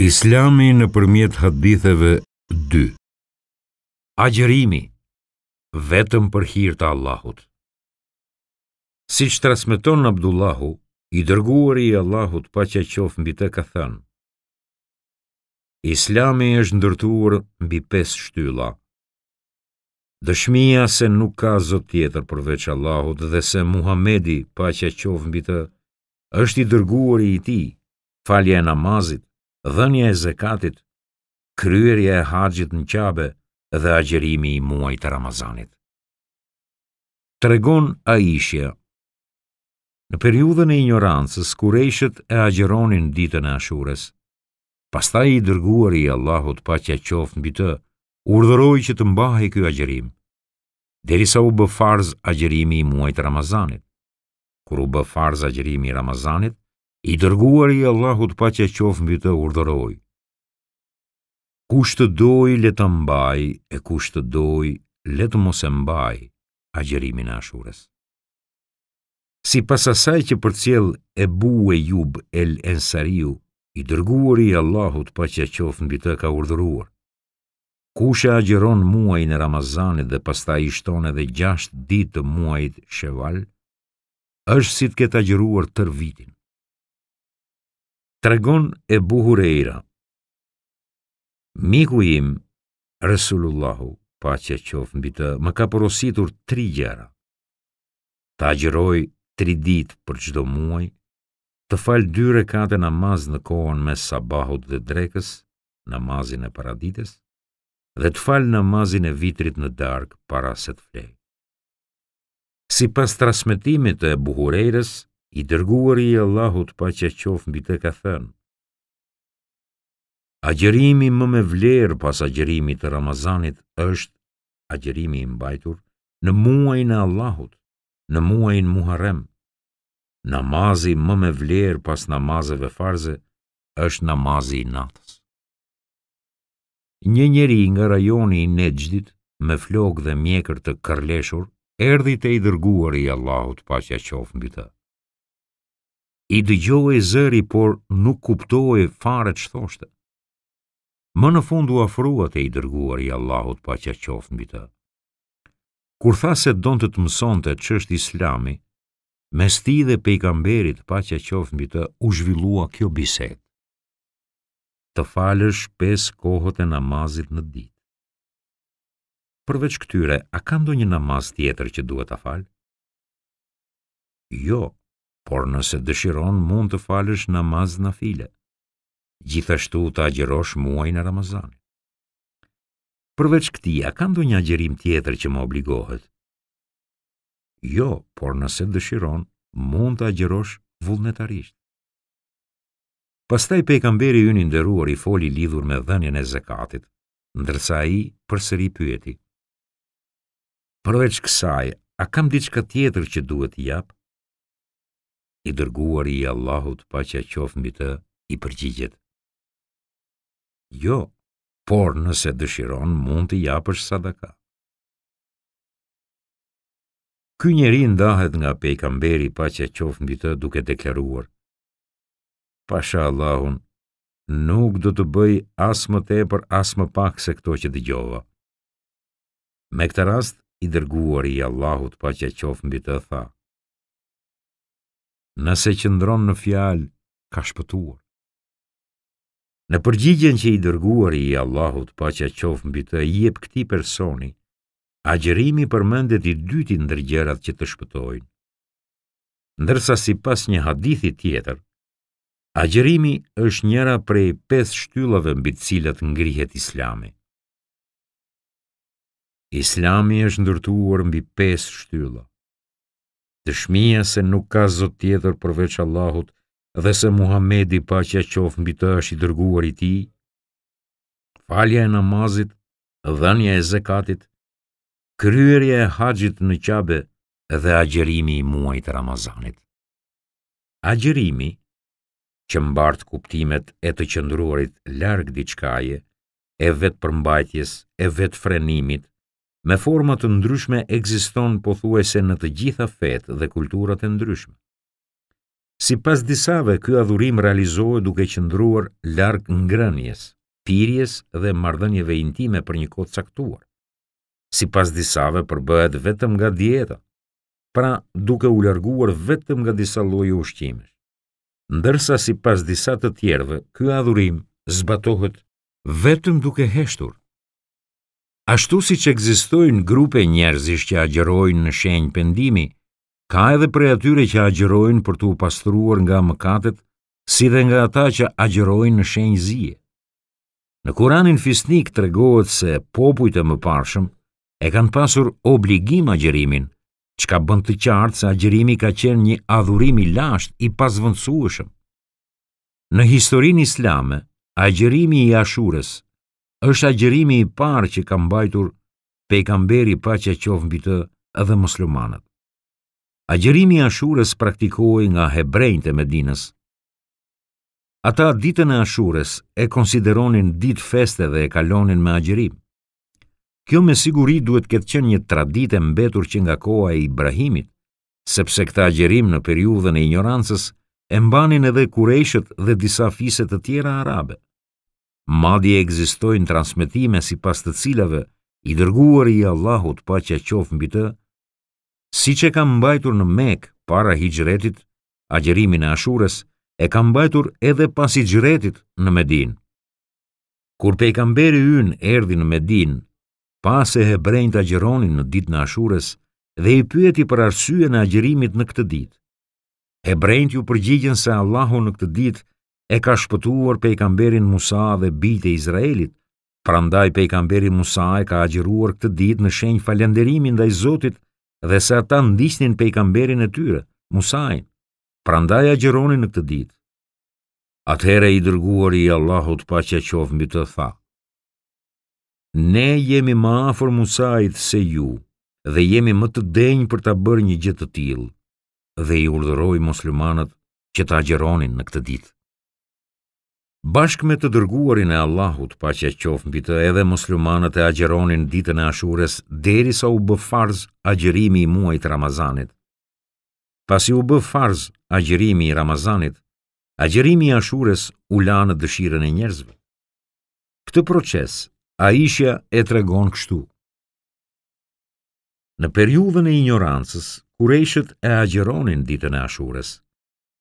Islami në përmjet haditheve 2 Agjërimi vetëm për hirtë Allahut Si që trasmeton në Abdullahu, i dërguar i Allahut pa që qofë mbi të ka thënë Islami është ndërtuar mbi 5 shtylla Dëshmija se nuk ka zot tjetër përveç Allahut dhe se Muhamedi pa që qofë mbi të është i dërguar i ti, falje e namazit dhënja e zekatit, kryerje e haqjit në qabe dhe agjerimi i muaj të Ramazanit. Tregon a ishja Në periudhën e ignorancës, kurejshet e agjeronin ditën e ashures. Pasta i dërguar i Allahut pa që qofë në bitë, urdhëroj që të mbahe kjo agjerim. Derisa u bë farz agjerimi i muajt Ramazanit. Kur u bë farz agjerimi i Ramazanit, i dërguar i Allahut pa që qof mbi të urdhëroj. Kusht të doj, letë mbaj, e kusht të doj, letë mos e mbaj, a gjerimin ashures. Si pasasaj që për cjell e bu e jub el ensariu, i dërguar i Allahut pa që qof mbi të ka urdhëruar. Kusht e a muaj në Ramazanit dhe pasta i shton edhe gjasht ditë të muajt sheval, është si të këtë a tër vitin. Tregon e buhur e ira. Miku im, Resulullahu, pa që qofë të, më ka porositur tri gjera. Ta gjëroj tri ditë për qdo muaj, të falë dyre kate namaz në kohën me sabahut dhe drekës, namazin e paradites, dhe të falë namazin e vitrit në darkë para se të flejë. Si pas transmitimit të e buhurejrës, i dërguar i Allahut pa që qofë mbi të ka thënë. Agjerimi më me vlerë pas agjerimi të Ramazanit është agjerimi i mbajtur në muajnë Allahut, në muajnë Muharem. Namazi më me vlerë pas namazeve farze është namazi i natës. Një njeri nga rajoni i nejgjdit, me flokë dhe mjekër të kërleshur, erdi të i dërguar i Allahut pa që qofë mbi të i dëgjoj e zëri, por nuk kuptoj e fare që thoshtë. Më në fund u afruat e i dërguar i Allahut pa që qofën të. Kur tha se donë të të mëson të që është islami, me sti dhe pejgamberit pa që qofën të u zhvillua kjo bisek. Të falësh pes kohët e namazit në ditë. Përveç këtyre, a kam do një namaz tjetër që duhet a falë? Jo, por nëse dëshiron mund të falësh namaz në file, gjithashtu të agjerosh muaj në Ramazan. Përveç këti, a kanë do një agjerim tjetër që më obligohet? Jo, por nëse dëshiron mund të agjerosh vullnetarisht. Pastaj pejgamberi ynë nderuar i foli lidhur me dhënien e zakatit, ndërsa ai përsëri pyeti: "Përveç kësaj, a kam diçka tjetër që duhet t'i jap?" i dërguar i Allahut pa që a qofë mbi të i përgjigjet. Jo, por nëse dëshiron mund të japësh sadaka. Ky njeri ndahet nga pejkamberi pa që a qofë mbi të duke deklaruar. Pasha Allahun, nuk do të bëj as më te për as më pak se këto që dëgjova. Me këtë rast, i dërguar i Allahut pa që a qofë mbi të tha nëse qëndron në fjalë, ka shpëtuar. Në përgjigjen që i dërguar i Allahut pa që qofë mbi të jep këti personi, agjerimi përmendet i dyti ndërgjerat që të shpëtojnë. Ndërsa si pas një hadithi tjetër, agjerimi është njëra prej 5 shtyllave mbi të cilat ngrihet islami. Islami është ndërtuar mbi 5 shtylla shmija se nuk ka zot tjetër përveç Allahut dhe se Muhamedi paqja qof mbi të është i dërguar i Tij. Falja e namazit, dhënia e zakatit, kryerja e haxhit në Ka'be dhe agjerimi i muajit Ramazanit. Agjerimi që mbartë kuptimet e të qëndruarit larg diçkaje, e vetë përmbajtjes, e vetë frenimit, me forma të ndryshme ekziston pothuajse në të gjitha fetë dhe kulturat e ndryshme. Si pas disave, kjo adhurim realizohet duke qëndruar larg ngrënjes, pirjes dhe mardhënjeve intime për një kod saktuar. Si pas disave, përbëhet vetëm nga dieta, pra duke u larguar vetëm nga disa loje ushqimesh. Ndërsa si pas disa të tjerve, kjo adhurim zbatohet vetëm duke heshtur, Ashtu si që egzistojnë grupe njerëzisht që agjerojnë në shenj pendimi, ka edhe prej atyre që agjerojnë për tu pastruar nga mëkatet, si dhe nga ata që agjerojnë në shenj zije. Në Kuranin Fisnik të regohet se popujtë e mëparshëm e kanë pasur obligim agjerimin, që ka bënd të qartë se agjerimi ka qenë një adhurimi lasht i pasvëndsuëshëm. Në historin islame, agjerimi i ashures, Është agjërimi i parë që ka mbajtur pejgamberi që qof mbi të edhe muslimanët. Agjërimi i Ashurës praktikohej nga hebrejtë e Medinës. Ata ditën e Ashurës e konsideronin ditë feste dhe e kalonin me agjërim. Kjo me siguri duhet të ketë qenë një traditë mbetur që nga koha e Ibrahimit, sepse këtë agjërim në periudhën e ignorancës e mbanin edhe kurajshit dhe disa fiset të tjera arabe. Madje egzistojnë transmitime si pas të cilave i dërguar i Allahut pa që qofë mbi të, si që kam bajtur në mek para hijgjretit, a gjerimin e ashures, e kam bajtur edhe pas i gjretit në Medin. Kur pe i kam beri ynë erdi në Medin, pas e hebrejnë të agjeronin në dit në ashures, dhe i pyeti për arsye në agjerimit në këtë dit. Hebrejt ju përgjigjen se Allahu në këtë ditë e ka shpëtuar pejgamberin Musa dhe bitë e Izraelit. Prandaj pejgamberi Musa e ka agjëruar këtë ditë në shenjë falënderimi ndaj Zotit dhe se ata ndiqnin pejgamberin e tyre, Musa. Prandaj agjëroni në këtë ditë. Atëherë i dërguari i Allahut paqja qof mbi të tha. Ne jemi më afër Musait se ju dhe jemi më të denj për ta bërë një gjë të tillë dhe i urdhëroi muslimanët që të agjeronin në këtë ditë Bashk me të dërguarin e Allahut, pa që e qofë mbi të edhe muslimanët e agjeronin ditën e ashures, deri sa u bë farz agjerimi i muajt Ramazanit. Pas i u bë farz agjerimi i Ramazanit, agjerimi i ashures u lanë dëshiren e njerëzve. Këtë proces, a e tregon kështu. Në periudhën e ignorancës, kur e agjeronin ditën e ashures,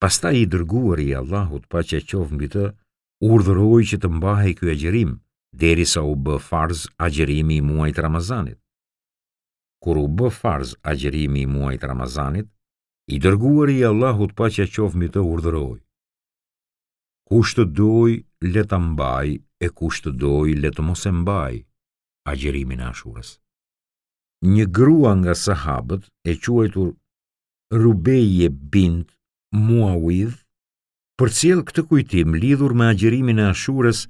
pas ta i dërguar i Allahut, pa që e mbi të, urdhëroj që të mbahej ky agjërim derisa u bë farz agjërimi i muajit Ramazanit. Kur u bë farz agjërimi i muajit Ramazanit, i dërguari i Allahut paqja qof mbi të urdhëroj. Kush të dojë le ta mbajë e kush të dojë le të mos e mbajë agjërimin e Ashurës. Një grua nga sahabët e quajtur Rubeje bint Muawidh për cilë këtë kujtim lidhur me agjerimin e ashurës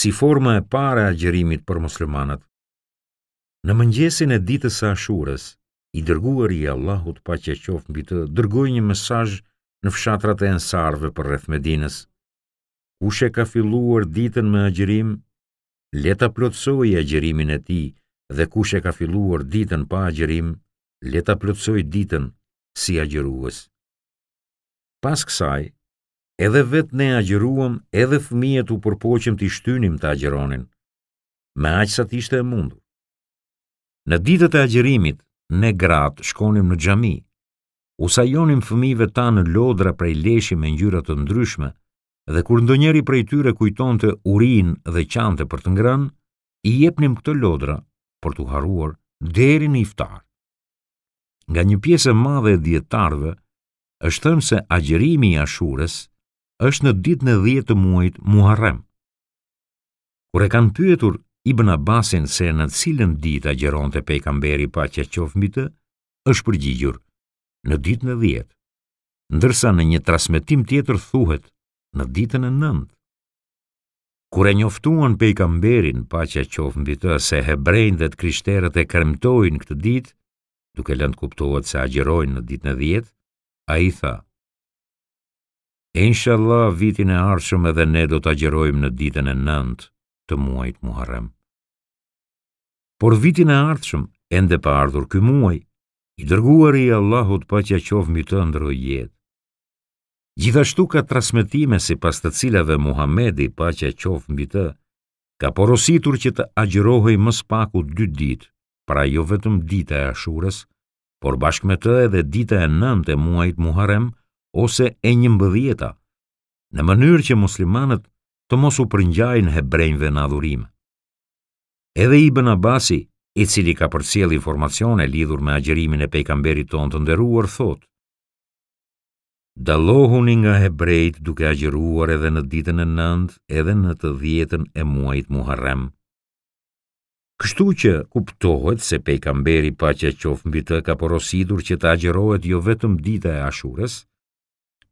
si forma e para agjerimit për muslimanat. Në mëngjesin e ditës e ashurës, i dërguar i Allahut pa që qofë mbi të dërgoj një mesaj në fshatrat e ensarve për rreth Medinës. Kushe ka filluar ditën me agjerim, leta plotsoj i agjerimin e ti, dhe kushe ka filluar ditën pa agjerim, leta plotsoj ditën si agjeruës. Pas kësaj, edhe vet ne agjëruam, edhe fëmijët u përpoqëm të shtynim të agjëronin. Me aqë sa tishtë e mundu. Në ditët e agjërimit, ne gratë shkonim në gjami, usajonim fëmive ta në lodra prej leshi me njyrat të ndryshme, dhe kur ndonjeri prej tyre kujton të urin dhe qante për të ngrën, i jepnim këtë lodra për të haruar deri në iftar. Nga një piesë e madhe e djetarve, është thëmë se agjërimi i ashures, është në ditë në dhjetë të muajt Muharrem. Kure kanë pyetur Ibn Abbasin se në cilën ditë a gjeron të pejkamberi pa që qofë mbi të, është përgjigjur në ditë në dhjetë, ndërsa në një trasmetim tjetër thuhet në ditën e nëndë. Kure njoftuan pejkamberin pa që qofë mbi të se hebrejnë dhe të krishterët e kremtojnë këtë ditë, duke lëndë kuptohet se gjerojnë në ditë në dhjetë, a i tha – Inshallah vitin e ardhshëm edhe ne do ta agjerojmë në ditën e nëndë të muajit Muharrem. Por vitin e ardhshëm, ende pa ardhur ky muaj, i dërguari i Allahut paqja qoftë mbi të jetë. Gjithashtu ka transmetime sipas të cilave Muhamedi paqja qoftë mbi të ka porositur që të agjërohej mos pakut dy ditë, pra jo vetëm dita e Ashurës, por bashkë me të edhe dita e 9 të muajit Muharrem ose e një mbëdhjeta, në mënyrë që muslimanët të mos u përngjajnë hebrejnëve në adhurim. Edhe i bëna basi, i cili ka përcjell informacione lidhur me agjerimin e pejgamberit tonë të nderuar, thotë: Dallohuni nga hebrejt duke agjëruar edhe në ditën e 9 edhe në të djetën e muajit Muharrem. Kështu që kuptohet se pejgamberi paqja që mbi të ka porositur që të agjërohet jo vetëm dita e Ashurës,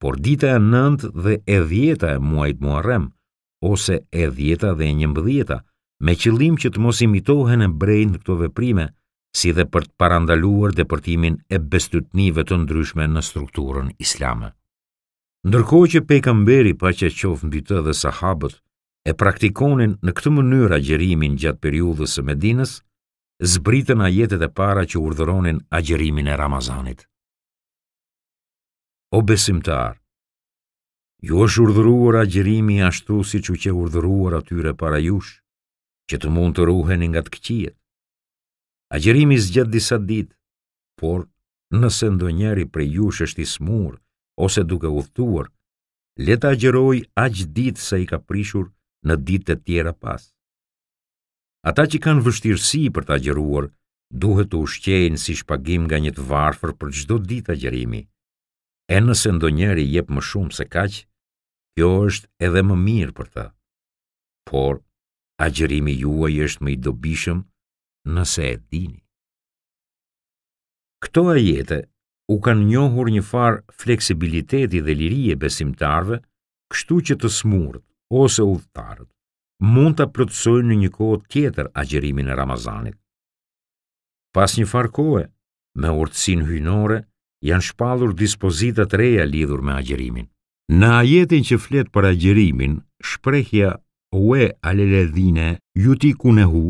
por dita e nëndë dhe e 10 e muajt muarem, ose e dhjeta dhe e njëmbëdhjeta, me qëllim që të mos imitohen e brejnë në këto veprime, si dhe për të parandaluar përtimin e bestytnive të ndryshme në strukturën islame. Ndërkohë që pejkamberi pa që qofë mbi të dhe sahabët e praktikonin në këtë mënyrë agjerimin gjatë periudhës së Medinës, zbritën ajetet e para që urdhëronin agjerimin e Ramazanit o besimtar, ju është urdhëruar agjërimi ashtu si që që urdhëruar atyre para jush, që të mund të ruhen nga të këqijet. Agjërimi zgjat disa ditë, por nëse ndonjëri prej jush është i smur ose duke udhëtuar, le ta agjëroj aq ditë sa i ka prishur në ditët e tjera pas. Ata që kanë vështirësi për të agjëruar, duhet të ushqejnë si shpagim nga një të varfër për çdo ditë agjërimi e nëse ndonjëri jep më shumë se kaq, kjo është edhe më mirë për ta. Por, agjërimi juaj është më i dobishëm nëse e dini. Këto jetë u kanë njohur një farë fleksibiliteti dhe lirije besimtarve, kështu që të smurët ose udhëtarët mund të plotësojnë në një kohë tjetër agjërimin e Ramazanit. Pas një farë kohë, me urtësin hynore, janë shpallur dispozitat reja lidhur me agjerimin. Në ajetin që flet për agjerimin, shprejhja ue aleledhine juti kunehu,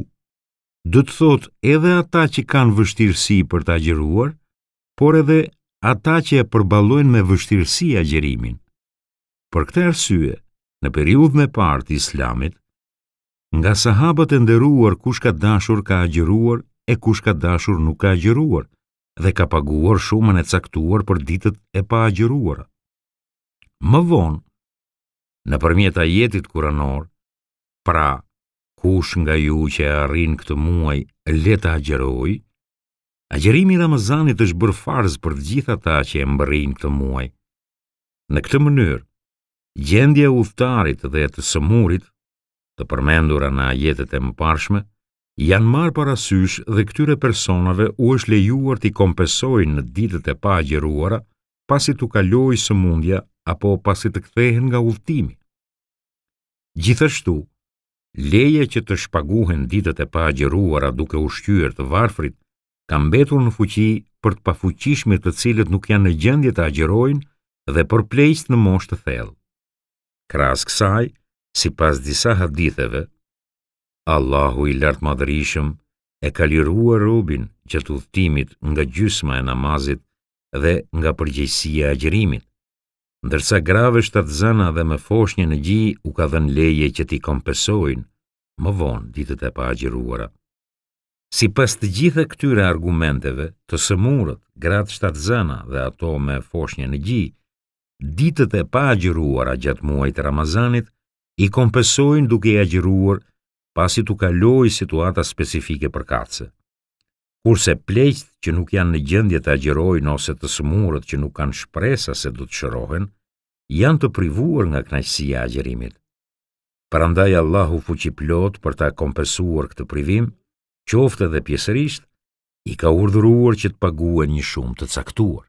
dhe të thot edhe ata që kanë vështirësi për të agjeruar, por edhe ata që e përbalojnë me vështirësi agjerimin. Për këtë arsye, në periud me partë islamit, nga sahabët e nderuar kush ka dashur ka agjeruar e kush ka dashur nuk ka agjeruar, dhe ka paguar shumën e caktuar për ditët e pa agjeruara. Më vonë, në përmjeta jetit kuranor, pra kush nga ju që e arrin këtë muaj leta agjeroj, agjerimi Ramazanit është bërë farz për gjitha ta që e mbërin këtë muaj. Në këtë mënyrë, gjendje uftarit dhe të sëmurit, të përmendura në jetet e mëparshme, parshme, janë marë parasysh dhe këtyre personave u është lejuar t'i kompesojnë në ditët e pa gjeruara, pasi t'u kaloi së mundja apo pasi të kthehen nga uftimi. Gjithashtu, leje që të shpaguhen ditët e pa gjeruara duke u shqyër të varfrit, kam betur në fuqi për të pafuqishme të cilët nuk janë në gjendje të agjerojnë dhe për plejst në moshtë të thellë. Kras kësaj, si pas disa haditheve, Allahu i lartë madrishëm e ka lirua robin që të uftimit nga gjysma e namazit dhe nga përgjësia e gjërimit, ndërsa grave shtatë zana dhe me fosh një në gji u ka dhen leje që ti kompesojnë, më vonë ditët e pa e gjëruara. Si pas të gjithë e këtyre argumenteve të sëmurët, gratë shtatë zana dhe ato me fosh një në gji, ditët e pa e gjëruara gjatë muajt Ramazanit i kompesojnë duke e gjëruar pasi tu kaloi situata specifike për kartse. Kurse pleqët që nuk janë në gjendje të agjërojnë ose të smurët që nuk kanë shpresë se do të shërohen, janë të privuar nga kënaqësia e agjërimit. Prandaj Allahu fuqi plot për ta kompensuar këtë privim, qoftë edhe pjesërisht, i ka urdhëruar që të paguen një shumë të caktuar.